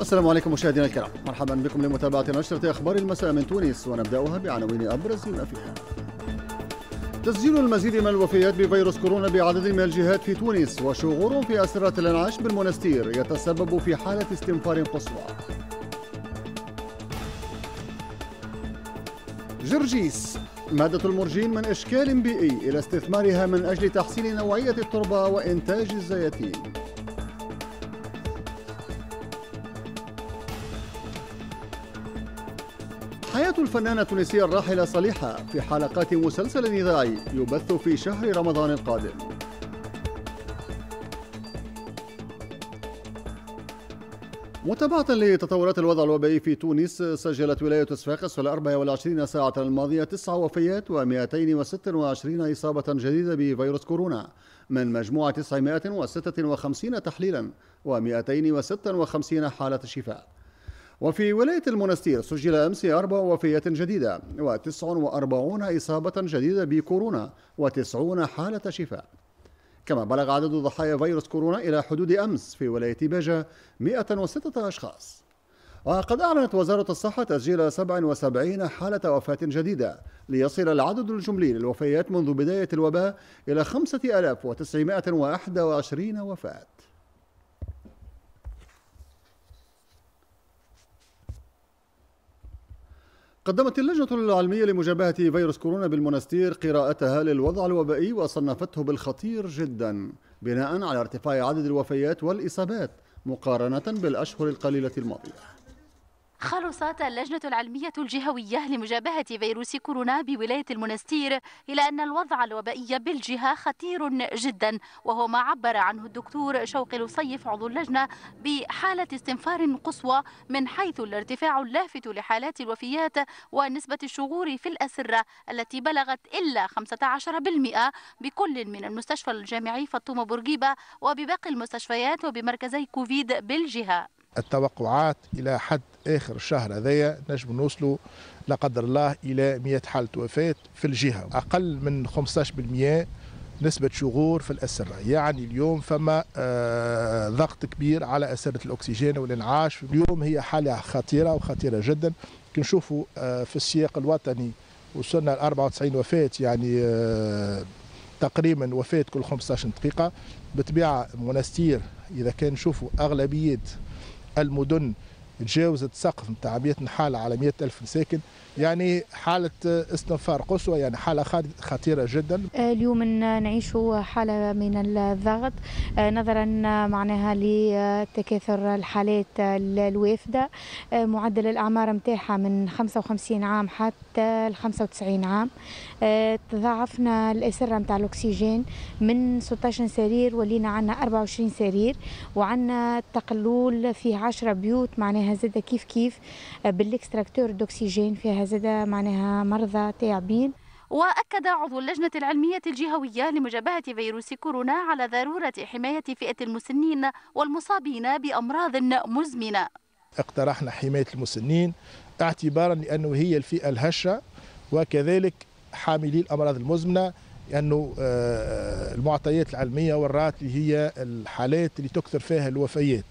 السلام عليكم مشاهدينا الكرام مرحبا بكم لمتابعة نشرة أخبار المساء من تونس ونبدأها بعناوين أبرز ما فيها تسجيل المزيد من الوفيات بفيروس كورونا بعدد من الجهات في تونس وشغور في أسرة الانعاش بالمنستير يتسبب في حالة استنفار قصوى جرجيس مادة المرجين من إشكال بيئي إلى استثمارها من أجل تحسين نوعية التربة وإنتاج الزيتين حياة الفنانة التونسية الراحلة صليحة في حلقات مسلسل إذاعي يبث في شهر رمضان القادم متابعة لتطورات الوضع الوبائي في تونس سجلت ولاية صفاقس في ال 24 ساعة الماضية تسع وفيات و226 إصابة جديدة بفيروس كورونا من مجموع 956 تحليلا و256 حالة شفاء وفي ولاية المنستير سجل أمس أربع وفيات جديدة و49 إصابة جديدة بكورونا و90 حالة شفاء كما بلغ عدد ضحايا فيروس كورونا إلى حدود أمس في ولاية باجة 106 أشخاص وقد أعلنت وزارة الصحة تسجيل 77 حالة وفاة جديدة ليصل العدد الجملي للوفيات منذ بداية الوباء إلى 5921 وفاة قدمت اللجنة العلمية لمجابهة فيروس كورونا بالمنستير قراءتها للوضع الوبائي وصنفته بالخطير جدا بناء على ارتفاع عدد الوفيات والإصابات مقارنة بالأشهر القليلة الماضية خلصت اللجنة العلمية الجهوية لمجابهة فيروس كورونا بولاية المنستير إلى أن الوضع الوبائي بالجهة خطير جدا وهو ما عبر عنه الدكتور شوقي لصيف عضو اللجنة بحالة استنفار قصوى من حيث الارتفاع اللافت لحالات الوفيات ونسبة الشغور في الأسرة التي بلغت إلا 15% بكل من المستشفى الجامعي فطوم بورقيبة وبباقي المستشفيات وبمركزي كوفيد بالجهة التوقعات الى حد اخر الشهر هذايا نجم نوصلوا لا قدر الله الى 100 حاله وفاه في الجهه اقل من 15% نسبة شغور في الأسرة يعني اليوم فما آه، ضغط كبير على أسرة الأكسجين والإنعاش اليوم هي حالة خطيرة وخطيرة جدا كنشوفوا آه، في السياق الوطني وصلنا ل 94 وفاة يعني آه، تقريبا وفاة كل 15 دقيقة بطبيعة منستير إذا كان نشوفوا أغلبية المدن تجاوزت سقف نتاع 100 حاله على 100 الف ساكن يعني حاله استنفار قصوى يعني حاله خطيره جدا اليوم نعيش حاله من الضغط آه، نظرا معناها لتكاثر الحالات الوافده آه، معدل الاعمار نتاعها من 55 عام حتى ال 95 عام آه، تضاعفنا الاسره نتاع الاكسجين من 16 سرير ولينا عندنا 24 سرير وعندنا تقلول فيه 10 بيوت معناها زاده كيف كيف آه، بالاكستراكتور دوكسيجين فيها زاده معناها مرضى تعبين وأكد عضو اللجنة العلمية الجهوية لمجابهة فيروس كورونا على ضرورة حماية فئة المسنين والمصابين بأمراض مزمنة اقترحنا حماية المسنين اعتبارا لأنه هي الفئة الهشة وكذلك حاملي الأمراض المزمنة لأنه آه، المعطيات العلمية ورات اللي هي الحالات اللي تكثر فيها الوفيات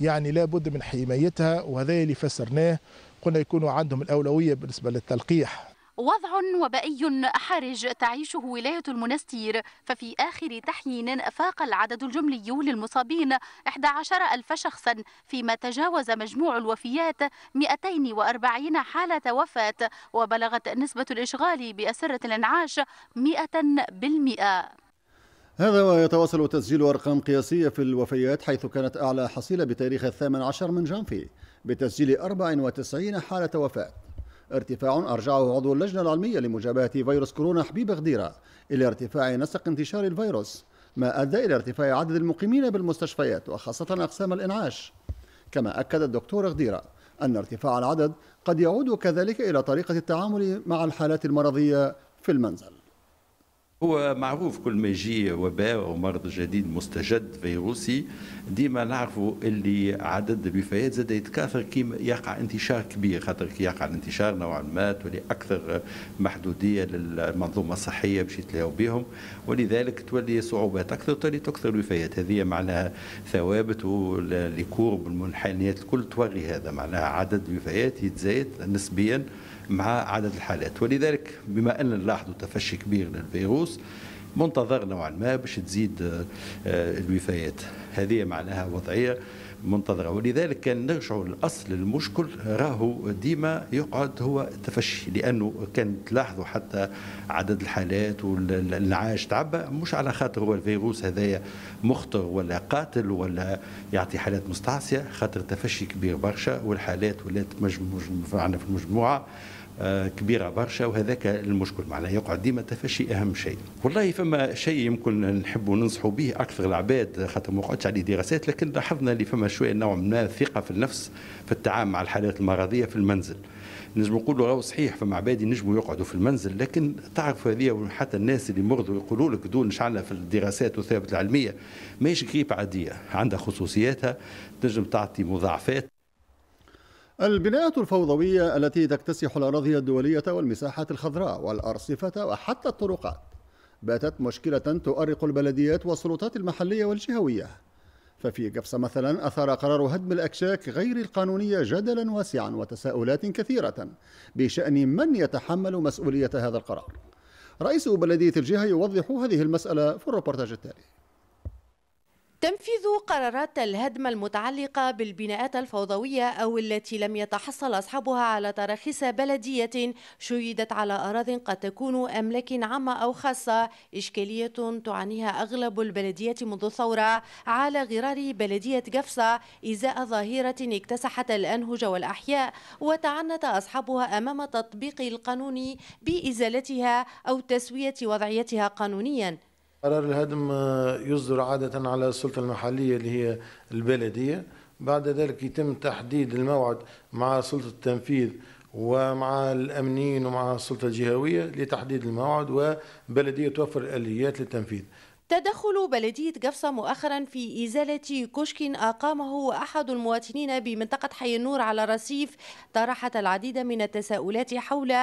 يعني لا بد من حمايتها وهذا اللي فسرناه قلنا يكونوا عندهم الأولوية بالنسبة للتلقيح وضع وبائي حرج تعيشه ولاية المنستير ففي آخر تحيين فاق العدد الجملي للمصابين 11 ألف شخصا فيما تجاوز مجموع الوفيات 240 حالة وفاة وبلغت نسبة الإشغال بأسرة الإنعاش 100% هذا ويتواصل تسجيل أرقام قياسية في الوفيات حيث كانت أعلى حصيلة بتاريخ الثامن عشر من جانفي بتسجيل 94 حالة وفاة ارتفاع أرجعه عضو اللجنة العلمية لمجابهة فيروس كورونا حبيب غديرة إلى ارتفاع نسق انتشار الفيروس ما أدى إلى ارتفاع عدد المقيمين بالمستشفيات وخاصة أقسام الإنعاش كما أكد الدكتور غديرة أن ارتفاع العدد قد يعود كذلك إلى طريقة التعامل مع الحالات المرضية في المنزل هو معروف كل ما يجي وباء او مرض جديد مستجد فيروسي ديما نعرفوا اللي عدد الوفيات زاد يتكاثر كيما يقع انتشار كبير خاطر كي يقع الانتشار نوعا ما تولي اكثر محدوديه للمنظومه الصحيه باش يتلاو بهم ولذلك تولي صعوبات اكثر تولي تكثر الوفيات هذه معناها ثوابت كورب المنحنيات الكل توري هذا معناها عدد الوفيات يتزايد نسبيا مع عدد الحالات ولذلك بما أننا نلاحظوا تفشي كبير للفيروس منتظر نوعا ما باش تزيد آه، الوفيات هذه معناها وضعيه منتظره ولذلك كان نرجعوا للاصل المشكل راهو ديما يقعد هو التفشي لانه كان تلاحظوا حتى عدد الحالات والانعاش تعبى مش على خاطر هو الفيروس هذايا مخطر ولا قاتل ولا يعطي حالات مستعصيه خاطر تفشي كبير برشا والحالات ولات مجموعه في المجموعه كبيره برشا وهذاك المشكل معناه يقعد ديما تفشي اهم شيء والله فما شيء يمكن نحبوا ننصحوا به اكثر العباد خاطر ما وقعتش عليه دراسات لكن لاحظنا اللي فما شويه نوع من ثقه في النفس في التعامل مع الحالات المرضيه في المنزل نجم نقولوا له صحيح فما عباد ينجموا يقعدوا في المنزل لكن تعرف هذه وحتى الناس اللي مرضوا يقولوا لك دون شعلها في الدراسات والثابت العلميه ماهيش كريب عاديه عندها خصوصياتها تنجم تعطي مضاعفات البنايات الفوضوية التي تكتسح الأراضي الدولية والمساحات الخضراء والأرصفة وحتى الطرقات باتت مشكلة تؤرق البلديات والسلطات المحلية والجهوية ففي قفص مثلا أثار قرار هدم الأكشاك غير القانونية جدلا واسعا وتساؤلات كثيرة بشأن من يتحمل مسؤولية هذا القرار رئيس بلدية الجهة يوضح هذه المسألة في الروبرتاج التالي تنفيذ قرارات الهدم المتعلقة بالبناءات الفوضوية أو التي لم يتحصل أصحابها على تراخيص بلدية شيدت على أراض قد تكون أملاك عامة أو خاصة إشكالية تعانيها أغلب البلديات منذ الثورة على غرار بلدية قفصه إزاء ظاهرة اكتسحت الأنهج والأحياء وتعنت أصحابها أمام تطبيق القانون بإزالتها أو تسوية وضعيتها قانونياً قرار الهدم آه، يصدر عادة على السلطة المحلية اللي هي البلدية بعد ذلك يتم تحديد الموعد مع سلطة التنفيذ ومع الأمنيين ومع السلطة الجهوية لتحديد الموعد وبلدية توفر الآليات للتنفيذ تدخل بلدية قفصة مؤخرا في إزالة كشك أقامه أحد المواطنين بمنطقة حي النور على رصيف طرحت العديد من التساؤلات حول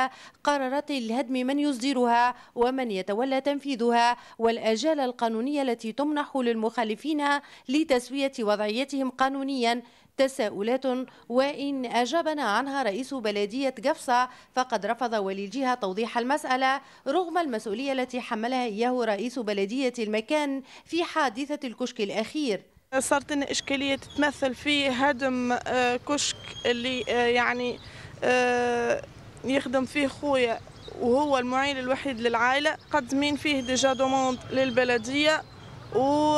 قرارات الهدم من يصدرها ومن يتولى تنفيذها والأجال القانونية التي تمنح للمخالفين لتسوية وضعيتهم قانونيا تساؤلات وإن أجابنا عنها رئيس بلدية جفصة فقد رفض ولي الجهة توضيح المسألة رغم المسؤولية التي حملها إياه رئيس بلدية المكان في حادثة الكشك الأخير صارت لنا إشكالية تتمثل في هدم آه، كشك اللي آه، يعني آه، يخدم فيه خويا وهو المعين الوحيد للعائلة قدمين فيه ديجا دوموند للبلدية و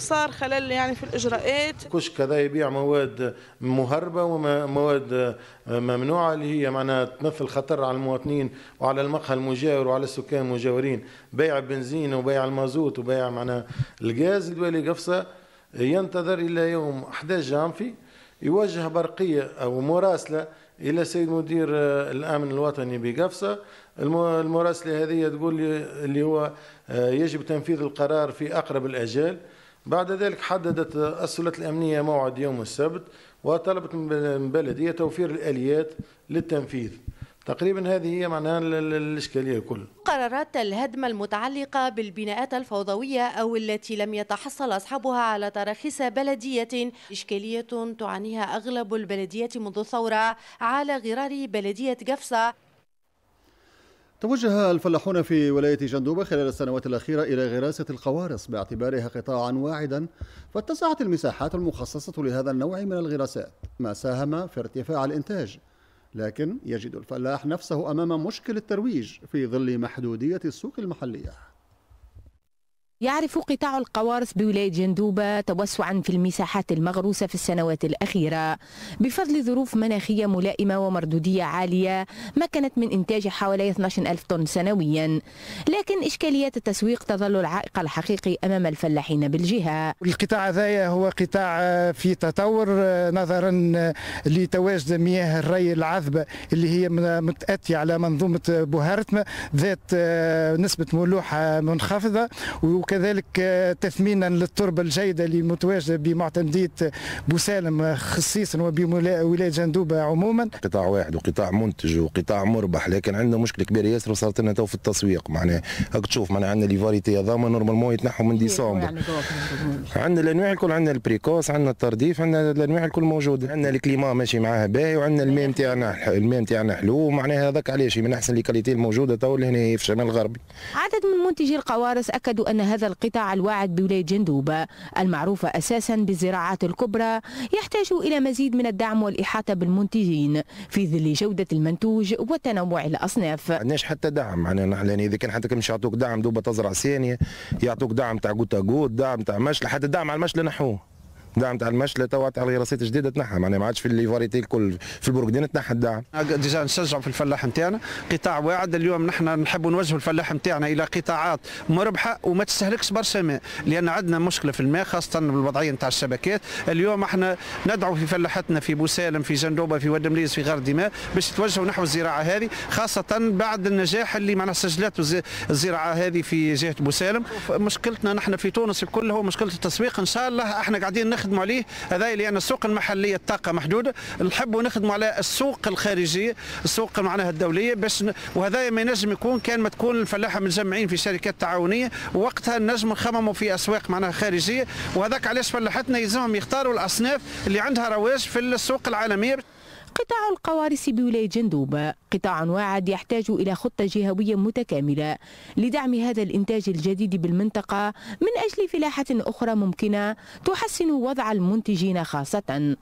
وصار خلل يعني في الاجراءات كشك هذا يبيع مواد مهربه ومواد ممنوعه اللي هي معناها تمثل خطر على المواطنين وعلى المقهى المجاور وعلى السكان المجاورين بيع بنزين وبيع المازوت وبيع معناها الغاز الوالي قفصه ينتظر الى يوم 11 جانفي يوجه برقيه او مراسله الى سيد مدير الامن الوطني بقفصه المراسله هذه تقول اللي هو آه، يجب تنفيذ القرار في اقرب الاجال بعد ذلك حددت السلطة الأمنية موعد يوم السبت وطلبت من البلدية توفير الآليات للتنفيذ تقريبا هذه هي معناها الإشكالية كل قرارات الهدم المتعلقة بالبناءات الفوضوية أو التي لم يتحصل أصحابها على تراخيص بلدية إشكالية تعانيها أغلب البلديات منذ الثورة على غرار بلدية قفصة توجه الفلاحون في ولاية جندوبة خلال السنوات الأخيرة إلى غراسة القوارص باعتبارها قطاعا واعدا فاتسعت المساحات المخصصة لهذا النوع من الغراسات ما ساهم في ارتفاع الإنتاج لكن يجد الفلاح نفسه أمام مشكل الترويج في ظل محدودية السوق المحلية يعرف قطاع القوارص بولاية جندوبة توسعا في المساحات المغروسة في السنوات الأخيرة بفضل ظروف مناخية ملائمة ومردودية عالية مكنت من إنتاج حوالي 12 ألف طن سنويا لكن إشكاليات التسويق تظل العائق الحقيقي أمام الفلاحين بالجهة القطاع ذايا هو قطاع آه، في تطور آه، نظرا آه، لتواجد مياه الري العذبة اللي هي متأتية على منظومة بوهارتما ذات نسبة ملوحة منخفضة و وكذلك آه، تثمينا للتربة الجيدة اللي متواجدة بمعتمدية بوسالم خصيصا وبولاية جندوبة عموما قطاع واحد وقطاع منتج وقطاع مربح لكن عندنا مشكلة كبيرة ياسر وصارت لنا تو في التسويق معناها هاك تشوف معناها عندنا لي فاريتي هذوما نورمالمون يتنحوا من ديسمبر عندنا الانواع الكل عندنا البريكوس عندنا الترديف عندنا الانواع الكل موجودة عندنا الكليما ماشي معاها باهي وعندنا الماء نتاعنا الماء نتاعنا حلو معناها هذاك علاش من احسن الكاليتي الموجودة تو هنا في الشمال الغربي عدد من منتجي القوارص اكدوا ان هذا هذا القطاع الواعد بولاية جندوب المعروفة أساسا بالزراعات الكبرى يحتاج إلى مزيد من الدعم والإحاطة بالمنتجين في ظل جودة المنتوج وتنوع الأصناف عندناش حتى دعم يعني إذا كان حتى مش يعطوك دعم دوبة تزرع ثانية يعطوك دعم تاع جوتا جود دعم تاع مشلة حتى دعم على المشلة نحوه الدعم تاع المشلة توا تاع الغراسات الجديده تنحى معناها ما عادش في الفاريتي الكل في البرقدين تنحى الدعم ديجا نشجعوا في الفلاح نتاعنا قطاع واعد اليوم نحن نحبوا نوجهوا الفلاح نتاعنا الى قطاعات مربحه وما تستهلكش برشا ماء لان عندنا مشكله في الماء خاصه بالوضعيه نتاع الشبكات اليوم احنا ندعو في فلاحتنا في بوسالم في جندوبه في واد مليز في غار دماء باش يتوجهوا نحو الزراعه هذه خاصه بعد النجاح اللي معناها سجلته الزراعه هذه في جهه بوسالم مشكلتنا نحن في تونس الكل هو مشكله التسويق ان شاء الله احنا قاعدين نخدم نخدموا عليه هذا لان السوق المحليه الطاقه محدوده نحبوا نخدموا على السوق الخارجي السوق معناها الدوليه باش وهذا ما ينجم يكون كان ما تكون الفلاحه متجمعين في شركات تعاونيه وقتها نجم نخمموا في اسواق معناها خارجيه وهذاك علاش فلاحتنا يلزمهم يختاروا الاصناف اللي عندها رواج في السوق العالميه قطاع القوارص بولاية جندوب قطاع واعد يحتاج إلى خطة جهوية متكاملة لدعم هذا الإنتاج الجديد بالمنطقة من أجل فلاحة أخرى ممكنة تحسن وضع المنتجين خاصة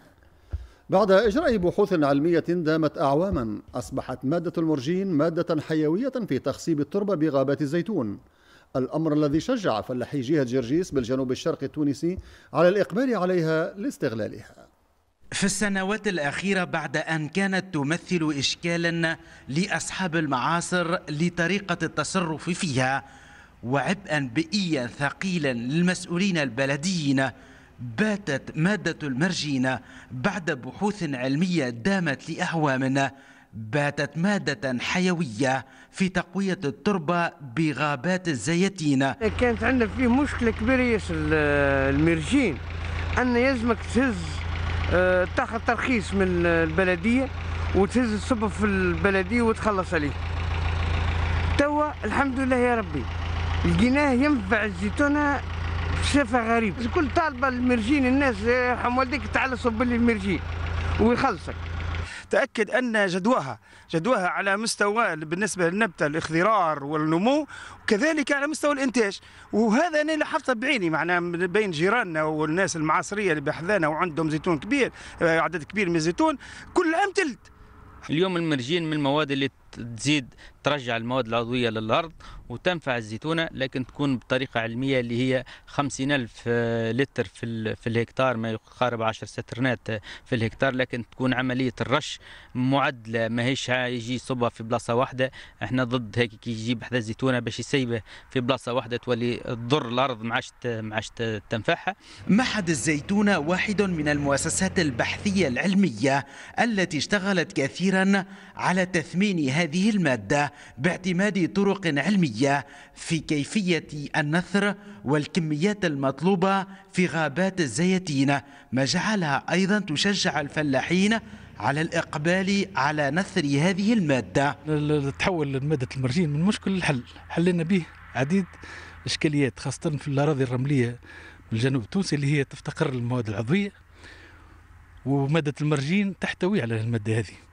بعد إجراء بحوث علمية دامت أعواما أصبحت مادة المرجين مادة حيوية في تخصيب التربة بغابات الزيتون الأمر الذي شجع فلاحي جهة جرجيس بالجنوب الشرقي التونسي على الإقبال عليها لاستغلالها في السنوات الأخيرة بعد أن كانت تمثل إشكالا لأصحاب المعاصر لطريقة التصرف فيها وعبئا بيئيا ثقيلا للمسؤولين البلديين باتت مادة المرجين بعد بحوث علمية دامت لأعوام باتت مادة حيوية في تقوية التربة بغابات الزيتين كانت عندنا فيه مشكلة كبيرة ياسر المرجين أن يلزمك تهز تاخذ ترخيص من البلديه وتهز الصب في البلديه وتخلص عليه توا الحمد لله يا ربي لقيناه ينفع الزيتونه بصفه غريبه كل طالبه المرجين الناس يرحم والديك تعال صب لي المرجين ويخلصك تأكد أن جدواها جدواها على مستوى بالنسبة للنبتة الاخضرار والنمو وكذلك على مستوى الإنتاج وهذا أنا لاحظته بعيني معنا بين جيراننا والناس المعاصرية اللي بحذانا وعندهم زيتون كبير آه، عدد كبير من الزيتون كل عام تلت اليوم المرجين من المواد اللي تزيد ترجع المواد العضوية للأرض وتنفع الزيتونة لكن تكون بطريقة علمية اللي هي خمسين ألف آه، لتر في, في الهكتار ما يقارب 10 سترنات آه، في الهكتار لكن تكون عملية الرش معدلة ما هيش يجي يصبها في بلاصة واحدة احنا ضد هيك كي يجيب حذا الزيتونة باش يسيبه في بلاصة واحدة تولي تضر الأرض ما عادش ما عادش تنفعها معهد الزيتونة واحد من المؤسسات البحثية العلمية التي اشتغلت كثيرا على تثمين هذه المادة باعتماد طرق علمية في كيفية النثر والكميات المطلوبة في غابات الزيتين ما جعلها أيضا تشجع الفلاحين على الإقبال على نثر هذه المادة تحول مادة المرجين من مشكل للحل حلنا به عديد إشكاليات خاصة في الأراضي الرملية بالجنوب التونسي اللي هي تفتقر للمواد العضوية ومادة المرجين تحتوي على المادة هذه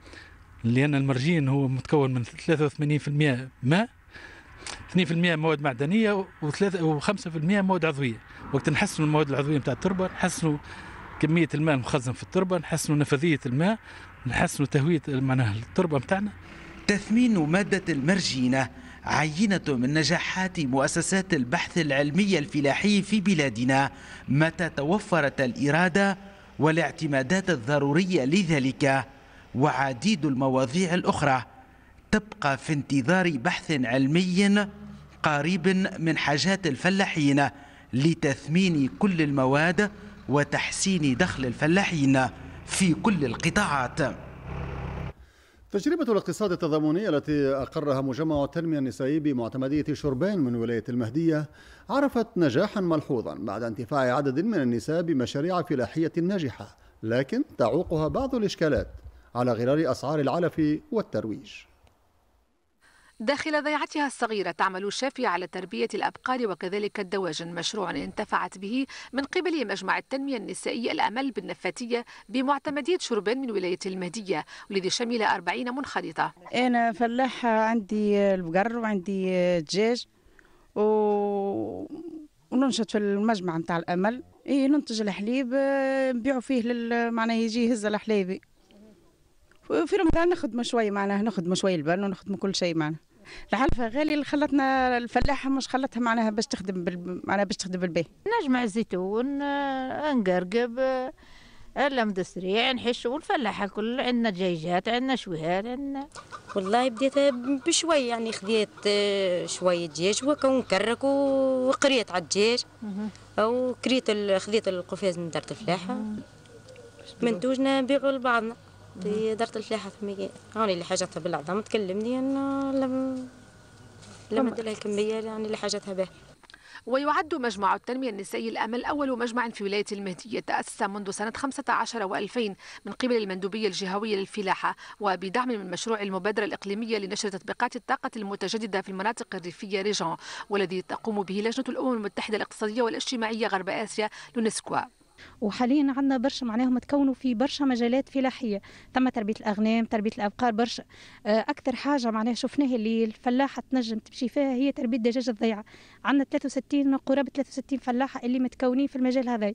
لأن المرجين هو متكون من 83% ماء 2% مواد معدنية و5% مواد عضوية وقت نحسنوا المواد العضوية نتاع التربة نحسنوا كمية الماء المخزن في التربة نحسنوا نفاذية الماء نحسنوا تهوية معناها التربة نتاعنا تثمين مادة المرجينة عينة من نجاحات مؤسسات البحث العلمي الفلاحي في بلادنا متى توفرت الإرادة والاعتمادات الضرورية لذلك وعديد المواضيع الأخرى تبقى في انتظار بحث علمي قريب من حاجات الفلاحين لتثمين كل المواد وتحسين دخل الفلاحين في كل القطاعات تجربة الاقتصاد التضامني التي أقرها مجمع التنمية النسائي بمعتمدية شربان من ولاية المهدية عرفت نجاحا ملحوظا بعد انتفاع عدد من النساء بمشاريع فلاحية ناجحة لكن تعوقها بعض الإشكالات على غرار أسعار العلف والترويج داخل ضيعتها الصغيرة تعمل الشافية على تربية الأبقار وكذلك الدواجن مشروع انتفعت به من قبل مجمع التنمية النسائية الأمل بالنفاتية بمعتمدية شربان من ولاية المهدية والذي شمل 40 منخرطة أنا فلاحة عندي البقر وعندي دجاج و... وننشط في المجمع نتاع الأمل إيه ننتج الحليب نبيعوا فيه لل... معناه يجي يهز الحليبي في رمضان نخدموا شويه معناها نخدموا شويه البن ونخدموا كل شيء معنا الحلفه غالي اللي خلتنا الفلاحه مش خلتها معناها باش تخدم بال... معناها باش تخدم بالبيت نجمع الزيتون آه، نقرقب اللمد آه، السريع نحش والفلاحه كل عندنا دجاجات عندنا شويهات عندنا والله بديت بشوي يعني خذيت آه، شويه دجاج ونكرك وقريت على الدجاج وكريت خذيت القفاز من دار الفلاحه منتوجنا نبيعوا لبعضنا في دار الفلاحه ثمية هوني اللي حاجتها بالعظام تكلمني انا لم لم لها الكميه يعني اللي حاجتها به ويعد مجمع التنمية النسائي الأمل أول مجمع في ولاية المهدية تأسس منذ سنة 15 و2000 من قبل المندوبية الجهوية للفلاحة وبدعم من مشروع المبادرة الإقليمية لنشر تطبيقات الطاقة المتجددة في المناطق الريفية ريجون والذي تقوم به لجنة الأمم المتحدة الاقتصادية والاجتماعية غرب آسيا لونسكوا وحاليا عندنا برشا معناهم تكونوا في برشا مجالات فلاحيه تم تربيه الاغنام تربيه الابقار برشا آه، اكثر حاجه معناها شفناها اللي الفلاحه تنجم تمشي فيها هي تربيه دجاج الضيعه عندنا 63 قرابه 63 فلاحه اللي متكونين في المجال هذا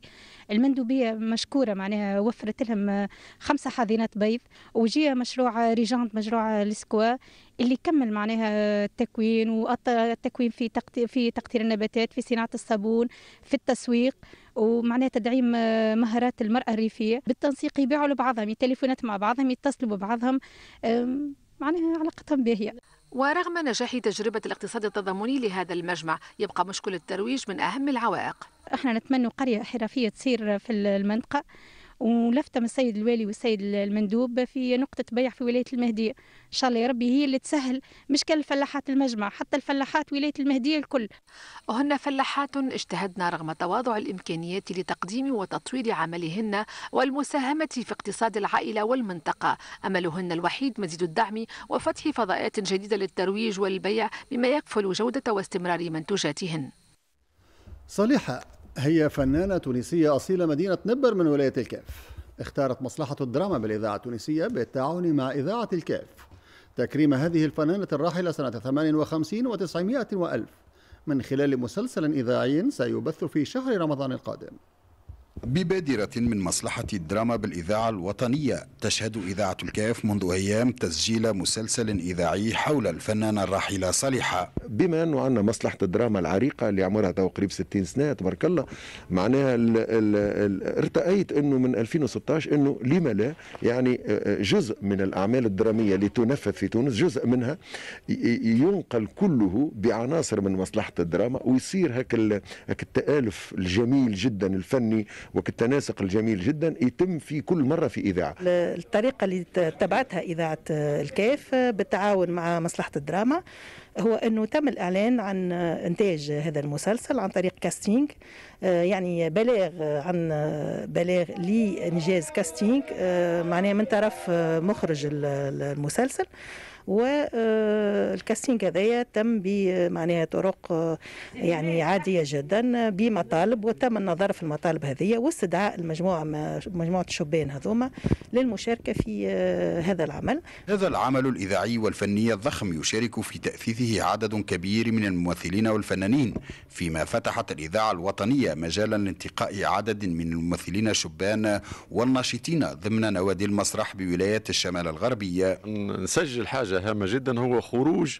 المندوبيه مشكوره معناها وفرت لهم آه، خمسه حاضنات بيض وجيه مشروع ريجانت مشروع السكوا اللي كمل معناها التكوين والتكوين في تقطير في تقطير النباتات في صناعه الصابون في التسويق ومعناتها تدعيم آه، مهارات المرأة الريفية بالتنسيق يبيعوا لبعضهم يتليفونات مع بعضهم يتصلوا ببعضهم معناها علاقتهم باهية ورغم نجاح تجربة الاقتصاد التضامني لهذا المجمع يبقى مشكل الترويج من أهم العوائق احنا نتمنى قرية حرفية تصير في المنطقة ولفته من السيد الوالي والسيد المندوب في نقطه بيع في ولايه المهديه ان شاء الله يا ربي هي اللي تسهل مش كل الفلاحات المجمع حتى الفلاحات ولايه المهديه الكل هن فلاحات اجتهدن رغم تواضع الامكانيات لتقديم وتطوير عملهن والمساهمه في اقتصاد العائله والمنطقه املهن الوحيد مزيد الدعم وفتح فضاءات جديده للترويج والبيع بما يكفل جوده واستمرار منتوجاتهن صالحه هي فنانة تونسية أصيلة مدينة نبر من ولاية الكاف اختارت مصلحة الدراما بالإذاعة التونسية بالتعاون مع إذاعة الكاف تكريم هذه الفنانة الراحلة سنة 58 و900 وألف من خلال مسلسل إذاعي سيبث في شهر رمضان القادم ببادرة من مصلحة الدراما بالإذاعة الوطنية تشهد إذاعة الكاف منذ أيام تسجيل مسلسل إذاعي حول الفنانة الراحلة صالحة بما أنه عندنا مصلحة الدراما العريقة اللي عمرها تو قريب 60 سنة تبارك الله معناها الـ الـ الـ ارتأيت أنه من 2016 أنه لما لا يعني آه، آه، جزء من الأعمال الدرامية اللي تنفذ في تونس جزء منها ينقل كله بعناصر من مصلحة الدراما ويصير هك التآلف الجميل جدا الفني وكالتناسق الجميل جدا يتم في كل مره في اذاعه. الطريقه اللي تبعتها اذاعه آه، الكاف آه، بالتعاون مع مصلحه الدراما هو انه تم الاعلان عن آه، انتاج هذا المسلسل عن طريق كاستينج يعني بلاغ عن بلاغ لانجاز كاستينج معناه من طرف مخرج المسلسل والكاستينج هذايا تم بمعناها طرق آه، يعني عاديه جدا بمطالب وتم النظر في المطالب هذه واستدعاء المجموعه مجموعه الشبان هذوما للمشاركه في آه، هذا العمل هذا العمل الاذاعي والفني الضخم يشارك في تاثيثه عدد كبير من الممثلين والفنانين فيما فتحت الاذاعه الوطنيه مجالا لانتقاء عدد من الممثلين الشبان والناشطين ضمن نوادي المسرح بولايات الشمال الغربيه نسجل حاجه حاجه هامه جدا هو خروج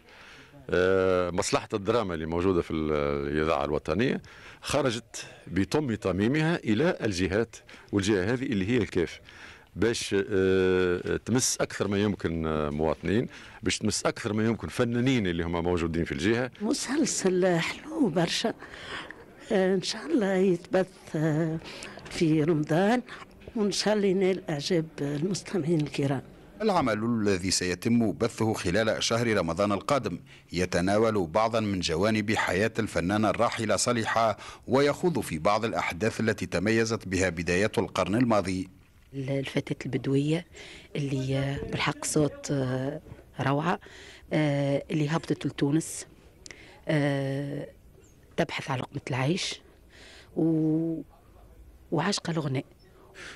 آه، مصلحة الدراما اللي موجودة في الإذاعة الوطنية خرجت بطم طميمها إلى الجهات والجهة هذه اللي هي الكاف باش آه، تمس أكثر ما يمكن آه، مواطنين باش تمس أكثر ما يمكن فنانين اللي هما موجودين في الجهة مسلسل حلو برشا إن شاء الله يتبث في رمضان وإن شاء الله ينال إعجاب المستمعين الكرام العمل الذي سيتم بثه خلال شهر رمضان القادم يتناول بعضا من جوانب حياة الفنانة الراحلة صالحة ويخوض في بعض الأحداث التي تميزت بها بداية القرن الماضي الفتاة البدوية اللي بالحق صوت آه، روعة آه، اللي هبطت لتونس آه، تبحث عن لقمة العيش و... وعاشقة الغناء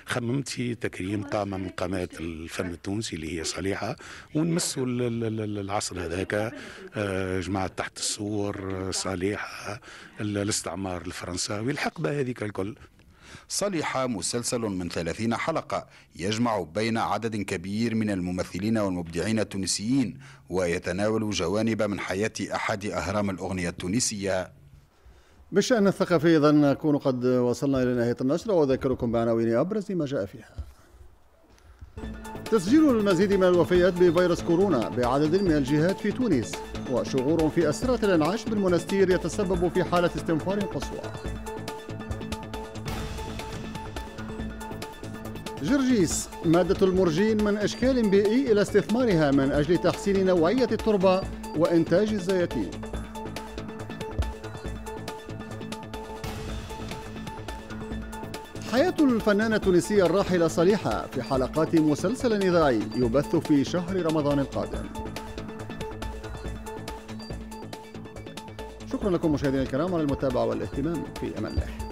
خممت في تكريم قامة من قامات الفن التونسي اللي هي صليحة ونمسوا العصر هذاك آه، جماعة تحت السور آه، صليحة الاستعمار الفرنساوي الحقبة هذيك الكل صليحة مسلسل من 30 حلقة يجمع بين عدد كبير من الممثلين والمبدعين التونسيين ويتناول جوانب من حياة أحد أهرام الأغنية التونسية بالشأن الثقافي إذا نكون قد وصلنا إلى نهاية النشرة وأذكركم بعناوين أبرز ما جاء فيها تسجيل المزيد من الوفيات بفيروس كورونا بعدد من الجهات في تونس وشعور في أسرة الإنعاش بالمنستير يتسبب في حالة استنفار قصوى جرجيس مادة المرجين من إشكال بيئي إلى استثمارها من أجل تحسين نوعية التربة وإنتاج الزيتين حياة الفنانة التونسية الراحلة صليحة في حلقات مسلسل إذاعي يبث في شهر رمضان القادم شكرا لكم مشاهدينا الكرام على المتابعة والاهتمام في أمان الله